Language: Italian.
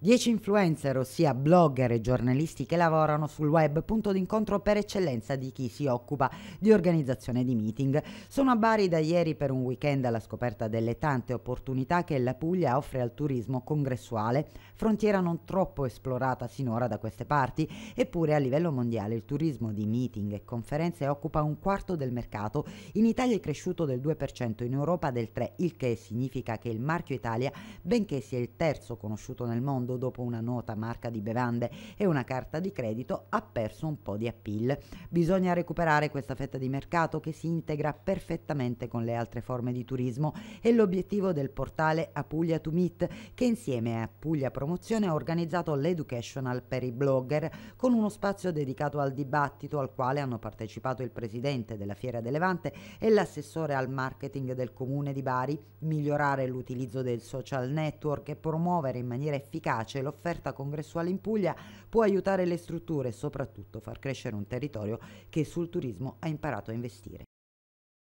10 influencer, ossia blogger e giornalisti che lavorano sul web, punto d'incontro per eccellenza di chi si occupa di organizzazione di meeting. Sono a Bari da ieri per un weekend alla scoperta delle tante opportunità che la Puglia offre al turismo congressuale, frontiera non troppo esplorata sinora da queste parti, eppure a livello mondiale il turismo di meeting e conferenze occupa un quarto del mercato. In Italia è cresciuto del 2%, in Europa del 3%, il che significa che il marchio Italia, benché sia il terzo conosciuto nel mondo, quando dopo una nota marca di bevande e una carta di credito ha perso un po' di appeal. Bisogna recuperare questa fetta di mercato che si integra perfettamente con le altre forme di turismo e l'obiettivo del portale Apuglia to Meet che insieme a Puglia Promozione ha organizzato l'Educational per i blogger con uno spazio dedicato al dibattito al quale hanno partecipato il presidente della Fiera del Levante e l'assessore al marketing del comune di Bari, migliorare l'utilizzo del social network e promuovere in maniera efficace efficace l'offerta congressuale in Puglia può aiutare le strutture e soprattutto far crescere un territorio che sul turismo ha imparato a investire.